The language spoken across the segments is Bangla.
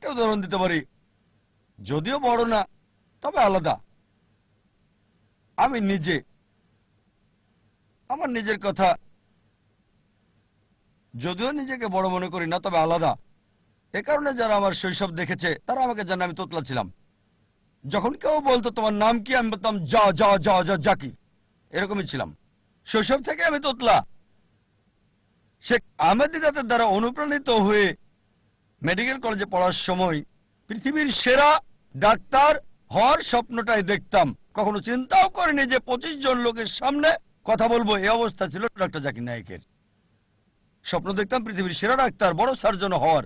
একটা উদাহরণ দিতে পারি যদিও বড় না তবে আলাদা আমি নিজে আমার নিজের কথা যদিও নিজেকে বড় মনে করি না তবে আলাদা এ কারণে যারা আমার শৈশব দেখেছে তারা আমাকে জানে আমি তোতলা ছিলাম যখন কেউ বলতো তোমার নাম কি আমি বলতাম যা যা যা যা যা কি এরকমই ছিলাম শৈশব থেকে আমি তোতলা শেখ আহমেদ দিদাতের দ্বারা অনুপ্রাণিত হয়ে মেডিকেল কলেজে পড়ার সময় পৃথিবীর সেরা ডাক্তার হওয়ার স্বপ্নটাই দেখতাম কখনো চিন্তাও করিনি যে পঁচিশ জন লোকের সামনে কথা বলবো এই অবস্থা ছিল ডাক্তার জাকির নায়কের স্বপ্ন দেখতাম পৃথিবীর সেরা ডাক্তার বড় সার্জন হওয়ার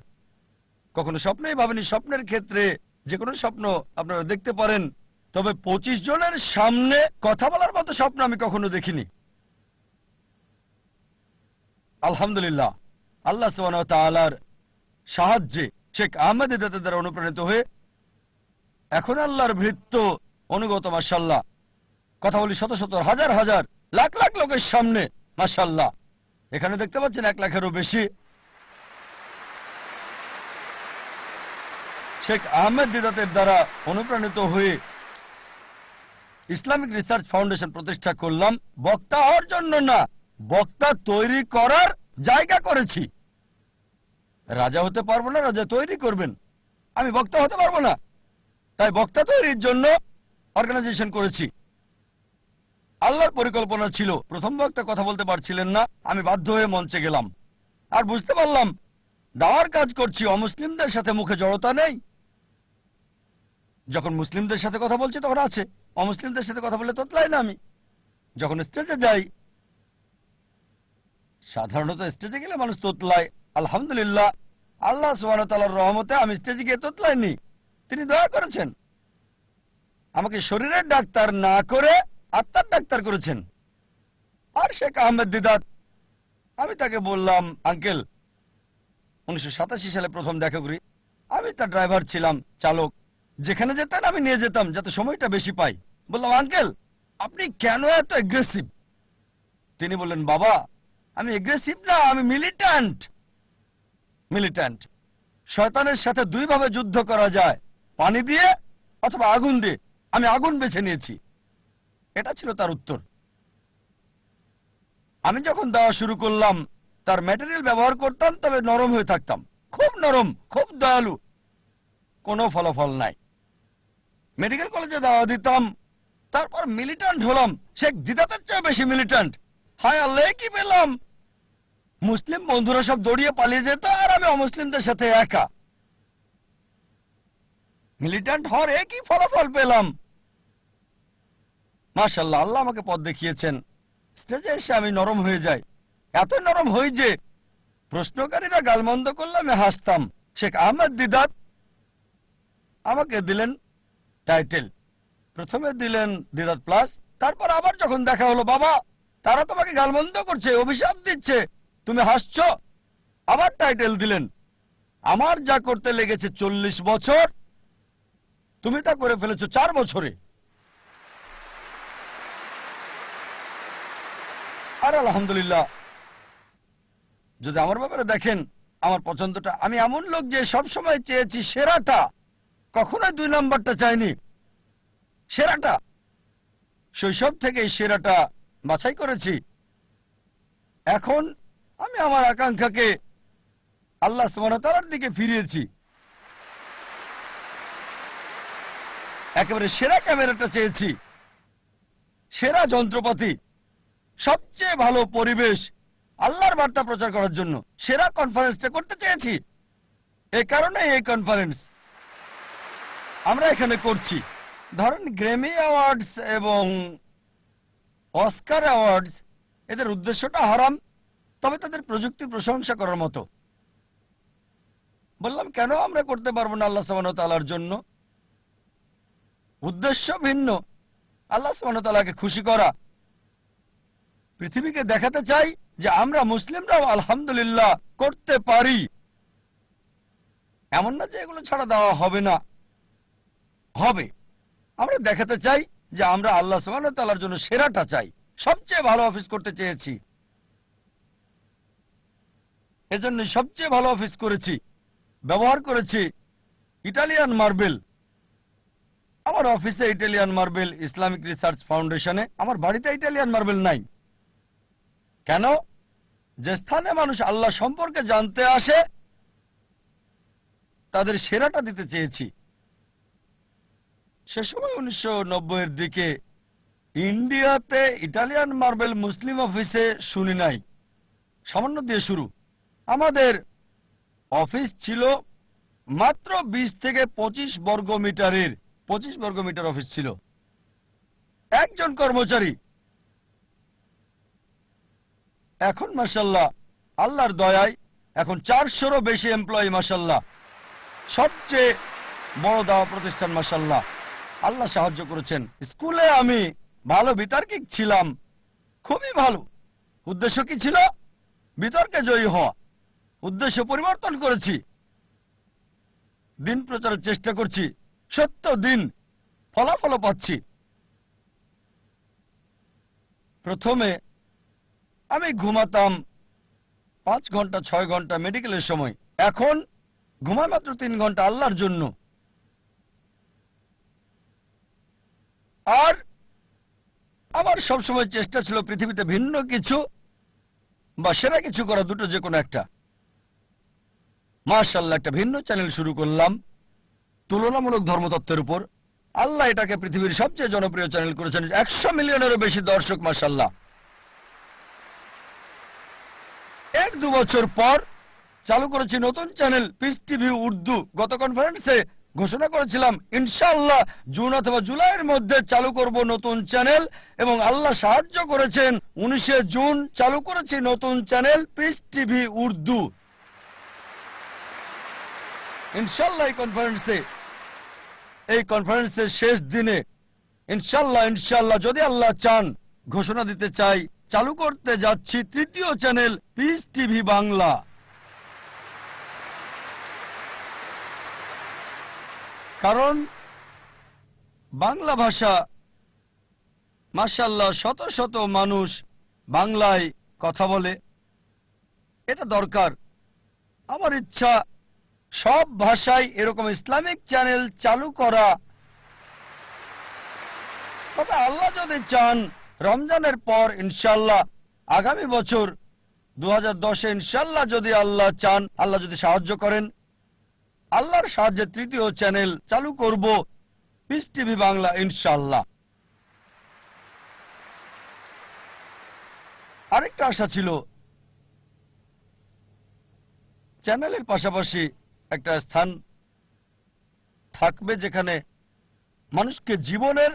কখনো স্বপ্নেই ভাবেনি স্বপ্নের ক্ষেত্রে যে কোনো স্বপ্ন আপনারা দেখতে পারেন তবে পঁচিশ জনের সামনে কথা বলার মতো স্বপ্ন আমি কখনো দেখিনি আলহামদুলিল্লাহ আল্লাহ সোহানার সাহায্যে শেখ আহমেদ দাদা দ্বারা অনুপ্রাণিত হয়ে এখন আল্লাহর ভৃত্য অনুগত মাসাল্লাহ কথা বলি শত শত হাজার হাজার লাখ লাখ লোকের সামনে মাসাল্লাহ এখানে দেখতে পাচ্ছেন এক লাখেরও বেশি শেখ আহমেদ দিদাতের দ্বারা অনুপ্রাণিত হয়ে ইসলামিক রিসার্চ ফাউন্ডেশন প্রতিষ্ঠা করলাম বক্তা হওয়ার জন্য না বক্তা তৈরি করার জায়গা করেছি রাজা হতে পারবো না রাজা তৈরি করবেন আমি বক্তা হতে পারবো না তাই বক্তা তৈরির জন্য অর্গানাইজেশন করেছি আল্লাহর পরিকল্পনা ছিল প্রথম বক্তা কথা বলতে পারছিলেন না আমি বাধ্য হয়ে মঞ্চে গেলাম আর বুঝতে পারলাম দাওয়ার কাজ করছি অমুসলিমদের সাথে মুখে জড়তা নেই যখন মুসলিমদের সাথে কথা বলছি তখন আছে অমুসলিমদের সাথে কথা বলে তোতলাই না আমি যখন স্টেজে যাই সাধারণত স্টেজে গেলে মানুষ তোতলায় আলহামদুলিল্লাহ আল্লাহ সুবাহতালার রহমতে আমি স্টেজে গিয়ে তোতলাইনি তিনি দয়া করেছেন আমাকে শরীরের ডাক্তার না করে আত্মার ডাক্তার করেছেন আর শেখ আহমেদ দিদাত আমি তাকে বললাম আঙ্কেল উনিশশো সালে প্রথম দেখা করি আমি তার ড্রাইভার ছিলাম চালক যেখানে যেতেন আমি নিয়ে যেতাম যাতে সময়টা বেশি পাই বললাম আঙ্কেল আপনি কেন এত এগ্রেসিভ তিনি বললেন বাবা আমি এগ্রেসিভ না আমি মিলিটান্ট মিলিট্যান্ট শয়তানের সাথে দুইভাবে যুদ্ধ করা যায় পানি দিয়ে অথবা আগুন দিয়ে আমি আগুন বেছে নিয়েছি এটা ছিল তার উত্তর আমি যখন দেওয়া শুরু করলাম তার ম্যাটেরিয়াল ব্যবহার করতাম তবে নরম হয়ে থাকতাম খুব নরম খুব দয়ালু কোনো ফলাফল নাই মেডিকেল কলেজে দেওয়া দিতাম তারপর মিলিটান্ট হলাম শেখ দিদাতের চেয়ে বেশি মিলিটান্ট হায় আল্লাহ কি পেলাম মুসলিম বন্ধুরা সব দৌড়িয়ে পালিয়ে যেত আর আমি অমুসলিমদের সাথে একা মিলিটান্ট হওয়ার একই ফলাফল পেলাম মাশাল্লাহ আল্লাহ আমাকে পথ দেখিয়েছেন স্টেজে এসে আমি নরম হয়ে যাই এত নরম হই যে প্রশ্নকারীরা গালমন্দ করলে আমি হাসতাম শেখ আহমেদ দিদাত আমাকে দিলেন টাইটেল প্রথমে দিলেন দিদাত প্লাস তারপর আবার যখন দেখা হলো বাবা তারা তোমাকে গালমন্দ করছে অভিশাপ দিচ্ছে তুমি হাসছ আবার টাইটেল দিলেন আমার যা করতে লেগেছে চল্লিশ বছর তুমি তা করে ফেলেছো চার বছরে আর আলহামদুলিল্লাহ যদি আমার ব্যাপারে দেখেন আমার পছন্দটা আমি এমন লোক যে সব সময় চেয়েছি সেরাটা কখনোই দুই নাম্বারটা চাইনি সেরাটা শৈশব থেকে সেরাটা বাছাই করেছি এখন আমি আমার আকাঙ্ক্ষাকে আল্লাহ সুমানতালার দিকে ফিরিয়েছি একেবারে সেরা ক্যামেরাটা চেয়েছি সেরা যন্ত্রপাতি সবচেয়ে ভালো পরিবেশ আল্লাহর বার্তা প্রচার করার জন্য সেরা কনফারেন্সটা করতে চেয়েছি এ কারণে এই কনফারেন্স আমরা এখানে করছি ধরেন গ্রেমি অ্যাওয়ার্ডস এবং অস্কার অ্যাওয়ার্ডস এদের উদ্দেশ্যটা হারাম তবে তাদের প্রযুক্তির প্রশংসা করার মতো বললাম কেন আমরা করতে পারবো না আল্লাহ সামান তালার জন্য উদ্দেশ্য ভিন্ন আল্লাহ সামান তালাকে খুশি করা পৃথিবীকে দেখাতে চাই যে আমরা মুসলিমরাও আলহামদুলিল্লাহ করতে পারি এমন না যে এগুলো ছাড়া দেওয়া হবে না হবে আমরা দেখাতে চাই যে আমরা আল্লাহ সামান তালার জন্য সেরাটা চাই সবচেয়ে ভালো অফিস করতে চেয়েছি এজন্য সবচেয়ে ভালো অফিস করেছি ব্যবহার করেছি ইটালিয়ান মার্বেল আমার অফিসে ইটালিয়ান মার্বেল ইসলামিক রিসার্চ ফাউন্ডেশনে আমার বাড়িতে ইটালিয়ান মার্বেল নাই কেন যে স্থানে মানুষ আল্লাহ সম্পর্কে জানতে আসে তাদের সেরাটা দিতে চেয়েছি সে সময় উনিশশো এর দিকে ইন্ডিয়াতে ইটালিয়ান মার্বেল মুসলিম অফিসে শুনি নাই সামান্য দিয়ে শুরু আমাদের অফিস ছিল মাত্র ২০ থেকে ২৫ বর্গ মিটারের পঁচিশ বর্গ মিটার অফিস ছিল একজন কর্মচারী এখন মাসাল্লাহ আল্লাহর দয়ায় এখন চারশোরও বেশি এমপ্লয়ি মাসাল্লাহ সবচেয়ে বড় দাওয়া প্রতিষ্ঠান মাসাল্লাহ আল্লাহ সাহায্য করেছেন স্কুলে আমি ভালো বিতার্কিক ছিলাম খুবই ভালো উদ্দেশ্য কি ছিল বিতর্কে জয়ী হওয়া উদ্দেশ্য পরিবর্তন করেছি দিন প্রচারের চেষ্টা করছি সত্য দিন ফলাফল পাচ্ছি প্রথমে আমি ঘুমাতাম পাঁচ ঘন্টা ছয় ঘন্টা মেডিকেলের সময় এখন ঘুমায় মাত্র তিন ঘন্টা আল্লাহর জন্য আর আমার সবসময় চেষ্টা ছিল পৃথিবীতে ভিন্ন কিছু বা সেরা কিছু করা দুটো যে কোনো একটা মার্শাল্লাহ একটা ভিন্ন চ্যানেল শুরু করলাম তুলনামূলক ধর্মতত্ত্বের উপর আল্লাহ এটাকে পৃথিবীর সবচেয়ে জনপ্রিয় চ্যানেল করেছেন একশো মিলিয়নেরও বেশি দর্শক মার্শাল্লাহ এক দু বছর পর চালু করেছি নতুন চ্যানেল পিস টিভি উর্দু গত কনফারেন্সে ঘোষণা করেছিলাম ইনশাল্লাহ জুন অথবা জুলাইয়ের মধ্যে চালু করব নতুন চ্যানেল এবং আল্লাহ সাহায্য করেছেন উনিশে জুন চালু করেছি নতুন চ্যানেল পিস টিভি উর্দু ইনশাল্লাহ এই কনফারেন্সে এই কনফারেন্সের শেষ দিনে ইনশাল্লাহ ইনশাল্লাহ যদি আল্লাহ চান ঘোষণা দিতে চাই চালু করতে যাচ্ছি তৃতীয় চ্যানেল পিস টিভি বাংলা কারণ বাংলা ভাষা মার্শাল্লাহ শত শত মানুষ বাংলায় কথা বলে এটা দরকার আমার ইচ্ছা সব ভাষায় এরকম ইসলামিক চ্যানেল চালু করা তবে আল্লাহ যদি চান রমজানের পর ইনশাল্লাহ আগামী বছর দু হাজার দশে ইনশাল্লাহ যদি আল্লাহ চান আল্লাহ যদি সাহায্য করেন আল্লাহর সাহায্যে তৃতীয় চ্যানেল চালু করব পিস টিভি বাংলা ইনশাল্লাহ আরেকটা আশা ছিল চ্যানেলের পাশাপাশি একটা স্থান থাকবে যেখানে মানুষকে জীবনের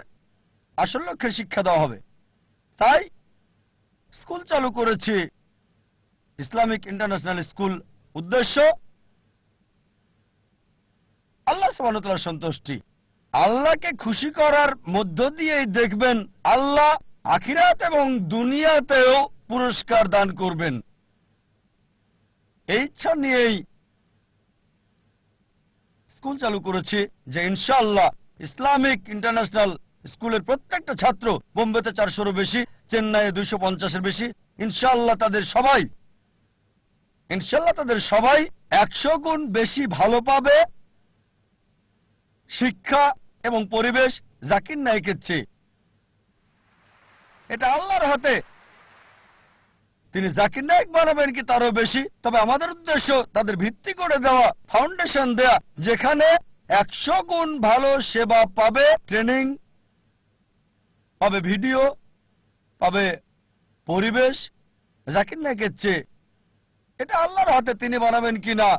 আসল লক্ষ্যে শিক্ষা দেওয়া হবে তাই স্কুল চালু করেছি ইসলামিক ইন্টারন্যাশনাল স্কুল উদ্দেশ্য আল্লাহ সুবাহতাল্লাহ সন্তুষ্টি আল্লাহকে খুশি করার মধ্য দিয়েই দেখবেন আল্লাহ আখিরাত এবং দুনিয়াতেও পুরস্কার দান করবেন এই ইচ্ছা নিয়েই স্কুল চালু করেছে যে ইনশাল্লাহ ইসলামিক ইন্টারন্যাশনাল স্কুলের প্রত্যেকটা ছাত্র বোম্বেতে চারশোরও বেশি চেন্নাইয়ে দুইশো পঞ্চাশের বেশি ইনশাল্লাহ তাদের সবাই ইনশাল্লাহ তাদের সবাই একশো গুণ বেশি ভালো পাবে শিক্ষা এবং পরিবেশ জাকির নায়কের চেয়ে এটা আল্লাহর হাতে তিনি জাকির নায়ক বানাবেন কি তারও বেশি তবে আমাদের উদ্দেশ্য তাদের ভিত্তি করে দেওয়া ফাউন্ডেশন দেয়া যেখানে একশো গুণ ভালো সেবা পাবে ট্রেনিং পাবে ভিডিও পাবে পরিবেশ জাকির নায়কের চেয়ে এটা আল্লাহর হাতে তিনি বানাবেন কি না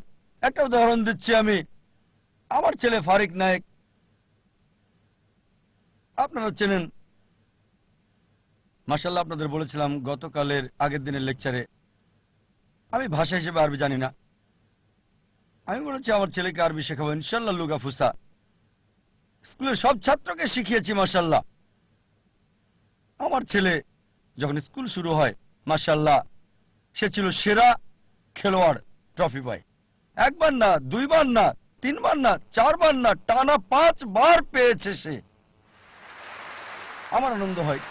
একটা উদাহরণ দিচ্ছি আমি আমার ছেলে ফারিক নায়ক আপনারা চেনেন মাসাল্লাহ আপনাদের বলেছিলাম গতকালের আগের দিনের লেকচারে আমি ভাষা হিসেবে আরবি জানি না আমি বলেছি আমার ছেলেকে আরবি শেখাবো ইনশাল্লাহ লুগা ফুসা স্কুলের সব ছাত্রকে শিখিয়েছি মাসাল্লাহ আমার ছেলে যখন স্কুল শুরু হয় মাসাল্লাহ সে ছিল সেরা খেলোয়াড় ট্রফি পায় একবার না দুইবার না তিনবার না চারবার না টানা পাঁচবার পেয়েছে সে আমার আনন্দ হয়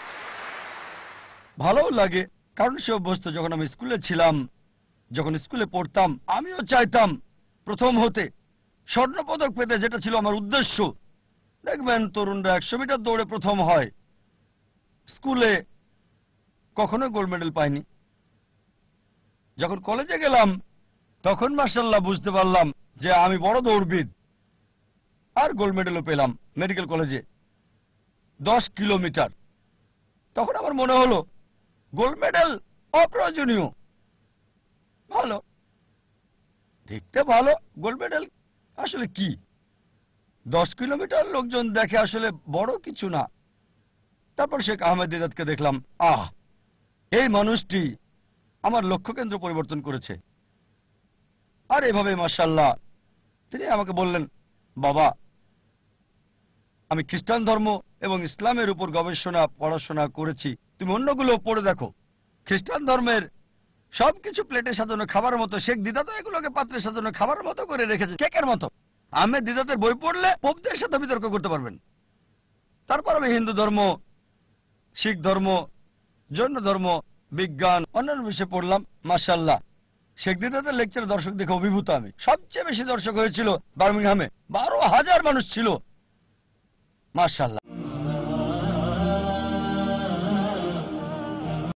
ভালোও লাগে কারণ সে অভ্যস্ত যখন আমি স্কুলে ছিলাম যখন স্কুলে পড়তাম আমিও চাইতাম প্রথম হতে স্বর্ণপদক পেতে যেটা ছিল আমার উদ্দেশ্য দেখবেন তরুণরা একশো মিটার দৌড়ে প্রথম হয় স্কুলে কখনো গোল্ড মেডেল পাইনি যখন কলেজে গেলাম তখন মার্শাল্লাহ বুঝতে পারলাম যে আমি বড় দৌড়বিদ আর গোল্ড মেডেলও পেলাম মেডিকেল কলেজে দশ কিলোমিটার তখন আমার মনে হলো গোল্ড মেডেল অপ্রয়োজনীয় ভালো দেখতে ভালো গোল্ড মেডেল আসলে কি দশ কিলোমিটার লোকজন দেখে আসলে বড় কিছু না তারপর শেখ আহমেদ দিদাতকে দেখলাম আহ এই মানুষটি আমার লক্ষ্য কেন্দ্র পরিবর্তন করেছে আর এভাবে মার্শাল্লাহ তিনি আমাকে বললেন বাবা আমি খ্রিস্টান ধর্ম এবং ইসলামের উপর গবেষণা পড়াশোনা করেছি তুমি অন্যগুলো পড়ে দেখো খ্রিস্টান ধর্মের সবকিছু প্লেটে সাজানো খাবার মতো শেখ দিদা তো এগুলোকে পাত্রে সাজানো খাবার মতো করে রেখেছে কেকের মতো আমি দিদাতের বই পড়লে পোপদের সাথে বিতর্ক করতে পারবেন তারপর আমি হিন্দু ধর্ম শিখ ধর্ম জৈন ধর্ম বিজ্ঞান অন্যান্য বিষয়ে পড়লাম মাসাল্লাহ শেখ দিদাতের লেকচার দর্শক দেখে অভিভূত আমি সবচেয়ে বেশি দর্শক হয়েছিল বার্মিংহামে বারো হাজার মানুষ ছিল মার্শাল্লাহ